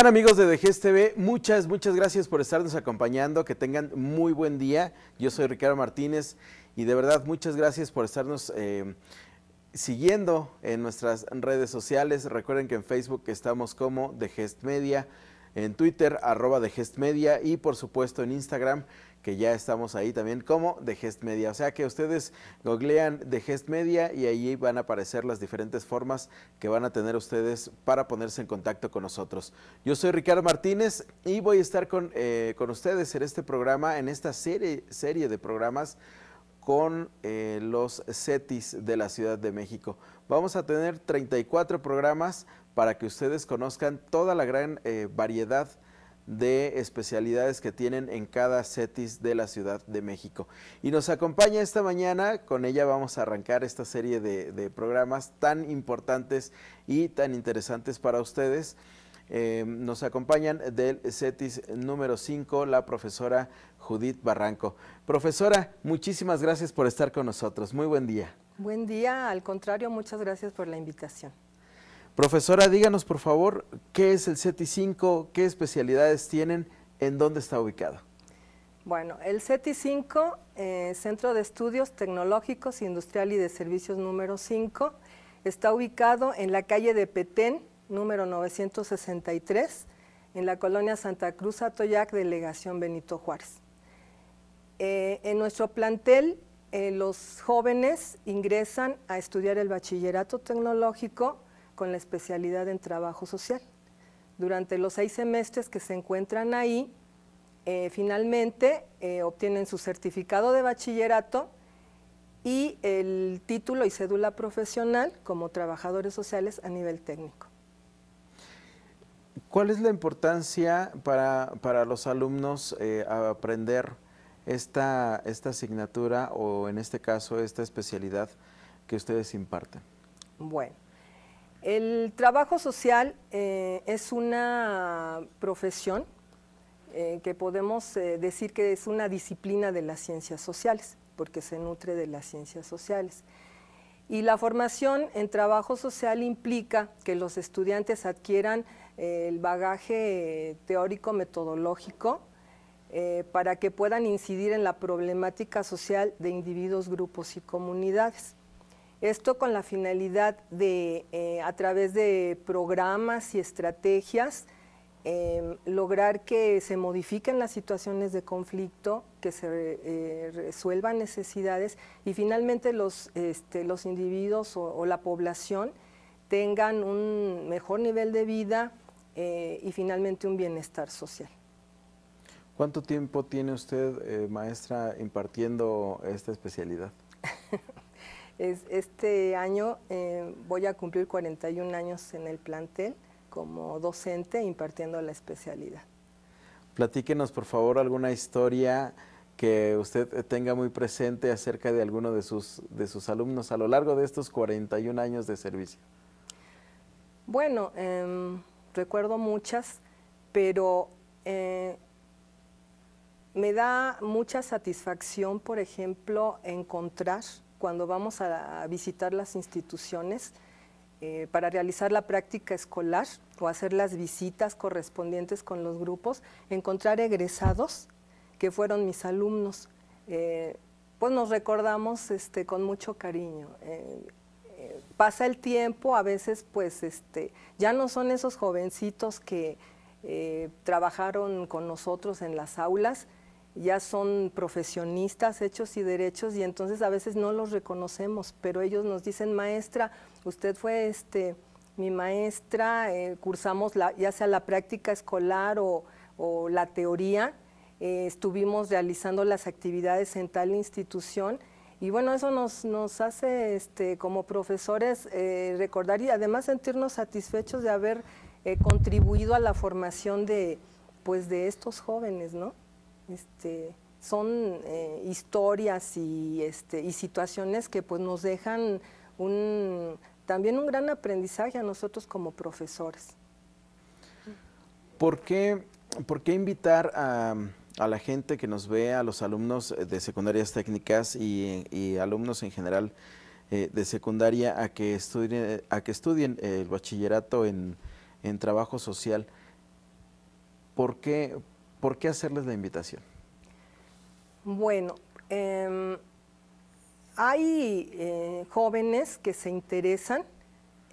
amigos de DGS TV, muchas, muchas gracias por estarnos acompañando, que tengan muy buen día. Yo soy Ricardo Martínez y de verdad muchas gracias por estarnos eh, siguiendo en nuestras redes sociales. Recuerden que en Facebook estamos como Gest Media, en Twitter arroba gest Media y por supuesto en Instagram que ya estamos ahí también como de Gest Media. O sea que ustedes googlean de Gest Media y ahí van a aparecer las diferentes formas que van a tener ustedes para ponerse en contacto con nosotros. Yo soy Ricardo Martínez y voy a estar con, eh, ustedes en este programa, en esta serie, serie de programas con eh, los CETIS de la Ciudad de México. Vamos a tener 34 programas para que ustedes conozcan toda la gran eh, variedad de especialidades que tienen en cada CETIS de la Ciudad de México. Y nos acompaña esta mañana, con ella vamos a arrancar esta serie de, programas tan importantes y tan interesantes para ustedes. Eh, nos acompañan del CETIS número 5, la profesora Judith Barranco. Profesora, muchísimas gracias por estar con nosotros. Muy buen día. Buen día, al contrario, muchas gracias por la invitación. Profesora, díganos por favor, ¿qué es el CETI 5? ¿Qué especialidades tienen? ¿En dónde está ubicado? Bueno, el CETI eh, 5, Centro de Estudios Tecnológicos, Industrial y de Servicios número 5, está ubicado en la calle de Petén, número 963, en la colonia Santa Cruz Atoyac, delegación Benito Juárez. Eh, en nuestro plantel, eh, los jóvenes ingresan a estudiar el bachillerato tecnológico con la especialidad en trabajo social. Durante los seis semestres que se encuentran ahí, eh, finalmente eh, obtienen su certificado de bachillerato y el título y cédula profesional como trabajadores sociales a nivel técnico. ¿Cuál es la importancia para, los alumnos eh, aprender esta, esta asignatura o en este caso esta especialidad que ustedes imparten? Bueno, el trabajo social eh, es una profesión eh, que podemos eh, decir que es una disciplina de las ciencias sociales, porque se nutre de las ciencias sociales. Y la formación en trabajo social implica que los estudiantes adquieran el bagaje teórico-metodológico para que puedan incidir en la problemática social de individuos, grupos y comunidades. Esto con la finalidad de, eh, a través de programas y estrategias, eh, lograr que se modifiquen las situaciones de conflicto, que se eh, resuelvan necesidades y finalmente los, este, los individuos o, la población tengan un mejor nivel de vida y finalmente un bienestar social. ¿Cuánto tiempo tiene usted, maestra, impartiendo esta especialidad? este año eh, voy a cumplir 41 años en el plantel como docente impartiendo la especialidad. Platíquenos, por favor, alguna historia que usted tenga muy presente acerca de alguno de sus, alumnos a lo largo de estos 41 años de servicio. Bueno, em, recuerdo muchas, pero eh, me da mucha satisfacción, por ejemplo, encontrar cuando vamos a, visitar las instituciones eh, para realizar la práctica escolar o hacer las visitas correspondientes con los grupos, encontrar egresados que fueron mis alumnos. Eh, pues nos recordamos este, con mucho cariño. Eh, pasa el tiempo, a veces pues este, ya no son esos jovencitos que trabajaron con nosotros en las aulas, ya son profesionistas hechos y derechos y entonces a veces no los reconocemos, pero ellos nos dicen, maestra, usted fue este, mi maestra, eh, cursamos ya sea la práctica escolar o, la teoría, eh, estuvimos realizando las actividades en tal institución y bueno, eso nos, hace este, como profesores eh, recordar y además sentirnos satisfechos de haber contribuido a la formación de, pues, de estos jóvenes, ¿no? Este, son eh, historias este, y, situaciones que pues, nos dejan también un gran aprendizaje a nosotros como profesores. ¿Por qué, invitar a, la gente que nos ve, a los alumnos de secundarias técnicas y, alumnos en general eh, de secundaria a que estudien, el bachillerato en, en trabajo social? ¿Por qué, ¿por qué hacerles la invitación? Bueno, em, hay eh, jóvenes que se interesan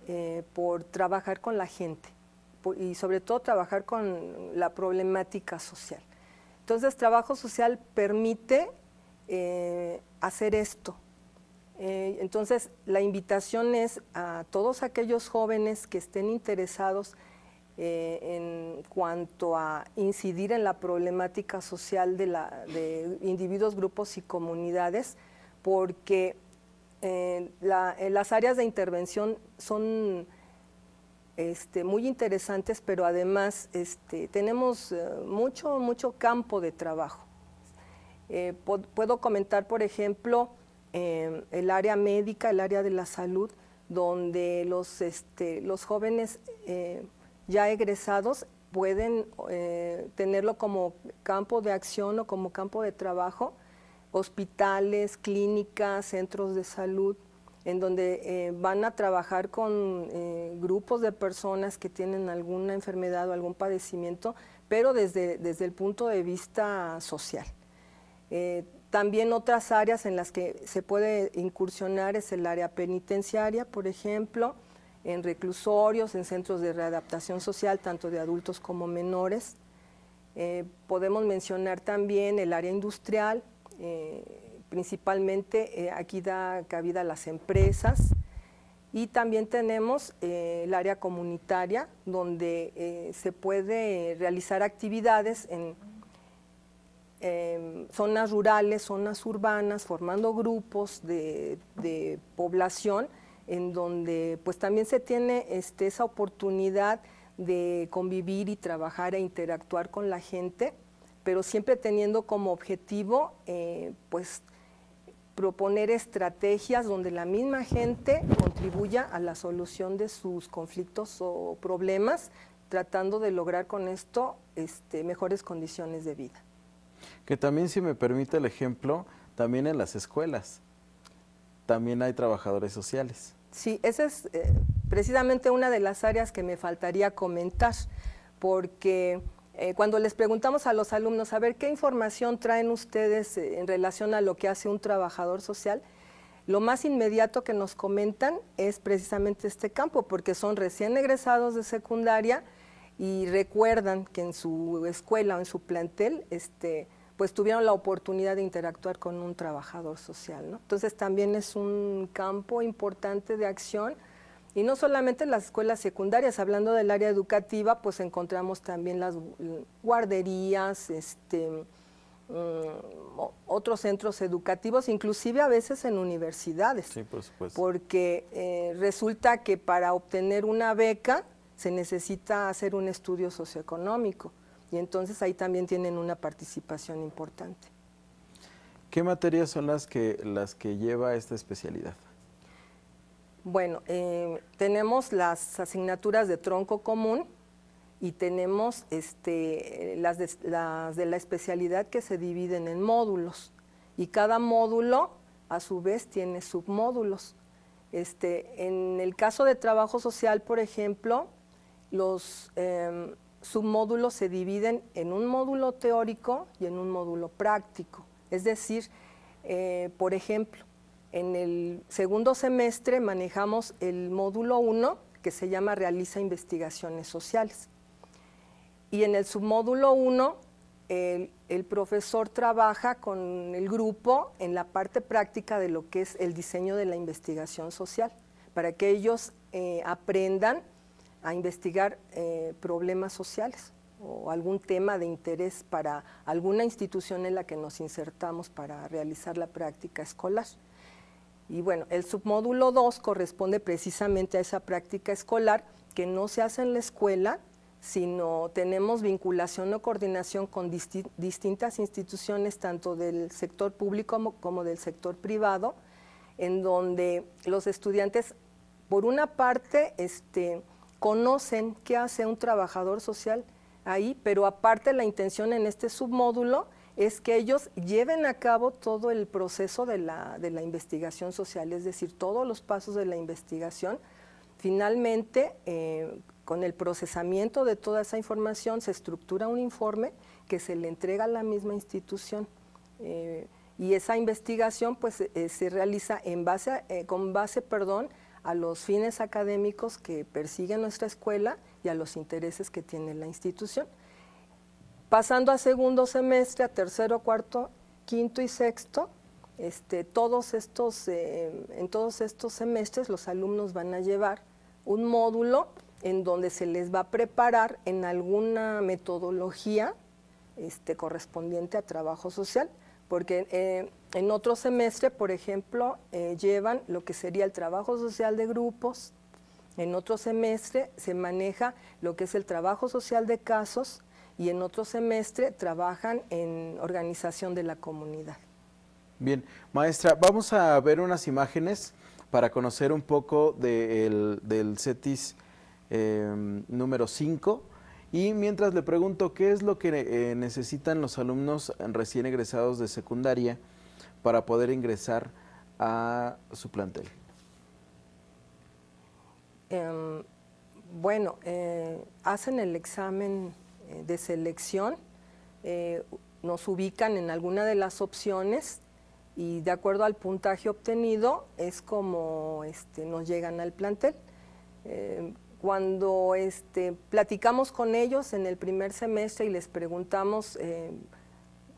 eh, por trabajar con la gente y sobre todo trabajar con la problemática social. Entonces, trabajo social permite eh, hacer esto. entonces, la invitación es a todos aquellos jóvenes que estén interesados eh, en cuanto a incidir en la problemática social de, la, individuos, grupos y comunidades, porque eh, eh, las áreas de intervención son este, muy interesantes, pero además este, tenemos mucho, mucho campo de trabajo. puedo comentar, por ejemplo, el área médica, el área de la salud, donde los, este, los jóvenes ya egresados pueden eh, tenerlo como campo de acción o como campo de trabajo, hospitales, clínicas, centros de salud, en donde eh, van a trabajar con eh, grupos de personas que tienen alguna enfermedad o algún padecimiento, pero desde el punto de vista social. también otras áreas en las que se puede incursionar es el área penitenciaria, por ejemplo, en reclusorios, en centros de readaptación social, tanto de adultos como menores. Eh, podemos mencionar también el área industrial, eh, principalmente eh, aquí da cabida a las empresas. Y también tenemos el área comunitaria, donde se puede realizar actividades en em, zonas rurales, zonas urbanas, formando grupos de población en donde pues también se tiene este, esa oportunidad de convivir y trabajar e interactuar con la gente, pero siempre teniendo como objetivo eh, pues proponer estrategias donde la misma gente contribuya a la solución de sus conflictos o problemas, tratando de lograr con esto este, mejores condiciones de vida. Que también, si me permite el ejemplo, también en las escuelas, también hay trabajadores sociales. Sí, esa es eh, precisamente una de las áreas que me faltaría comentar, porque eh, cuando les preguntamos a los alumnos, a ver, ¿qué información traen ustedes eh, en relación a lo que hace un trabajador social? Lo más inmediato que nos comentan es precisamente este campo, porque son recién egresados de secundaria y recuerdan que en su escuela o en su plantel este, pues tuvieron la oportunidad de interactuar con un trabajador social. Entonces también es un campo importante de acción y no solamente en las escuelas secundarias, hablando del área educativa, pues encontramos también las guarderías, este, mm, otros centros educativos, inclusive a veces en universidades. Sí, por supuesto. Porque eh, resulta que para obtener una beca se necesita hacer un estudio socioeconómico y entonces ahí también tienen una participación importante. ¿Qué materias son las que, las que lleva esta especialidad? Bueno, eh, tenemos las asignaturas de tronco común y tenemos este, las, de, la especialidad que se dividen en módulos y cada módulo a su vez tiene submódulos. Este, en el caso de trabajo social, por ejemplo, los, em, submódulos se dividen en un módulo teórico y en un módulo práctico. Es decir, eh, por ejemplo, en el segundo semestre manejamos el módulo 1 que se llama Realiza Investigaciones Sociales. Y en el submódulo 1 el, profesor trabaja con el grupo en la parte práctica de lo que es el diseño de la investigación social, para que ellos eh, aprendan a investigar eh, problemas sociales o algún tema de interés para alguna institución en la que nos insertamos para realizar la práctica escolar. Y bueno, el submódulo 2 corresponde precisamente a esa práctica escolar que no se hace en la escuela, sino tenemos vinculación o coordinación con distintas instituciones, tanto del sector público como, como del sector privado, en donde los estudiantes, por una parte, este, conocen qué hace un trabajador social ahí, pero aparte la intención en este submódulo es que ellos lleven a cabo todo el proceso de la, investigación social, es decir, todos los pasos de la investigación. Finalmente, eh, con el procesamiento de toda esa información se estructura un informe que se le entrega a la misma institución. Eh, y esa investigación pues, eh, se realiza con base perdón, a los fines académicos que persigue nuestra escuela y a los intereses que tiene la institución. Pasando a segundo semestre, a tercero, cuarto, quinto y sexto, este, eh, en todos estos semestres los alumnos van a llevar un módulo en donde se les va a preparar en alguna metodología este, correspondiente a trabajo social porque eh, en otro semestre, por ejemplo, eh, llevan lo que sería el trabajo social de grupos, en otro semestre se maneja lo que es el trabajo social de casos y en otro semestre trabajan en organización de la comunidad. Bien, maestra, vamos a ver unas imágenes para conocer un poco de del CETIS eh, número 5. Y mientras le pregunto qué es lo que eh, necesitan los alumnos recién egresados de secundaria para poder ingresar a su plantel. Em, bueno, eh, hacen el examen eh, de selección, nos ubican en alguna de las opciones y de acuerdo al puntaje obtenido es como este, nos llegan al plantel. Em, cuando este, platicamos con ellos en el primer semestre y les preguntamos eh,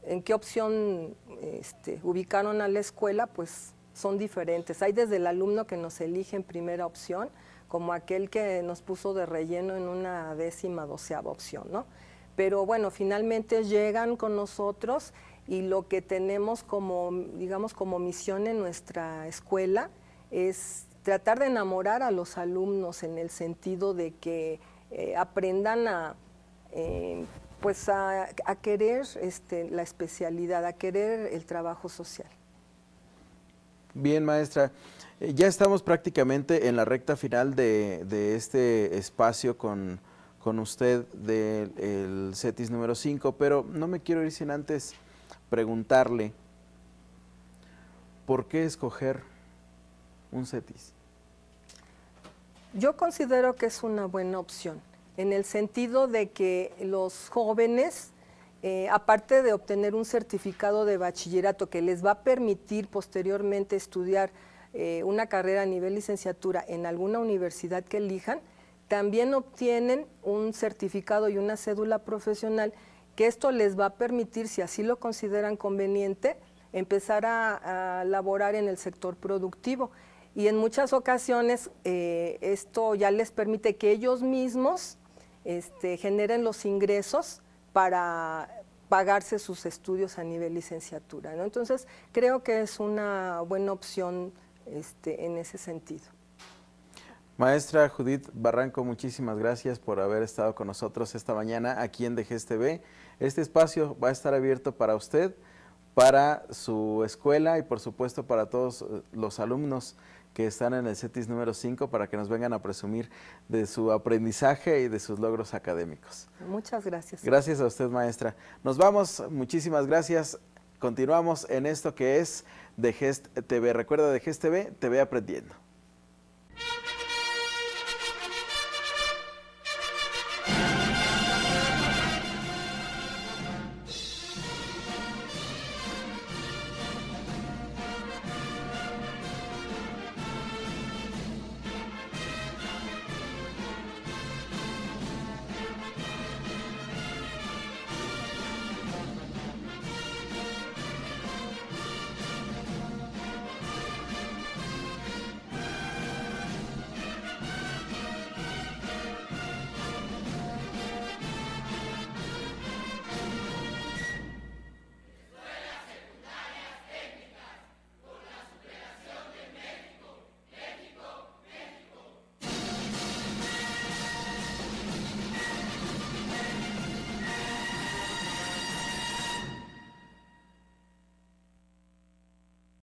en qué opción este, ubicaron a la escuela, pues son diferentes. Hay desde el alumno que nos elige en primera opción, como aquel que nos puso de relleno en una décima, doceava opción, ¿no? Pero bueno, finalmente llegan con nosotros y lo que tenemos como, digamos, como misión en nuestra escuela es tratar de enamorar a los alumnos en el sentido de que eh, aprendan a, eh, pues a, querer este, la especialidad, a querer el trabajo social. Bien, maestra. Eh, ya estamos prácticamente en la recta final de, este espacio con, usted del CETIS número 5, pero no me quiero ir sin antes preguntarle, ¿por qué escoger un CETIS? Yo considero que es una buena opción, en el sentido de que los jóvenes, eh, aparte de obtener un certificado de bachillerato que les va a permitir posteriormente estudiar eh, una carrera a nivel licenciatura en alguna universidad que elijan, también obtienen un certificado y una cédula profesional que esto les va a permitir, si así lo consideran conveniente, empezar a laborar en el sector productivo. Y en muchas ocasiones eh, esto ya les permite que ellos mismos este, generen los ingresos para pagarse sus estudios a nivel licenciatura. Entonces, creo que es una buena opción este, en ese sentido. Maestra Judith Barranco, muchísimas gracias por haber estado con nosotros esta mañana aquí en DGSTV. Este espacio va a estar abierto para usted, para su escuela y por supuesto para todos eh, los alumnos que están en el CETIS número 5 para que nos vengan a presumir de su aprendizaje y de sus logros académicos. Muchas gracias. Gracias a usted, maestra. Nos vamos, muchísimas gracias. Continuamos en esto que es de GEST TV. Recuerda de GEST TV, te ve aprendiendo.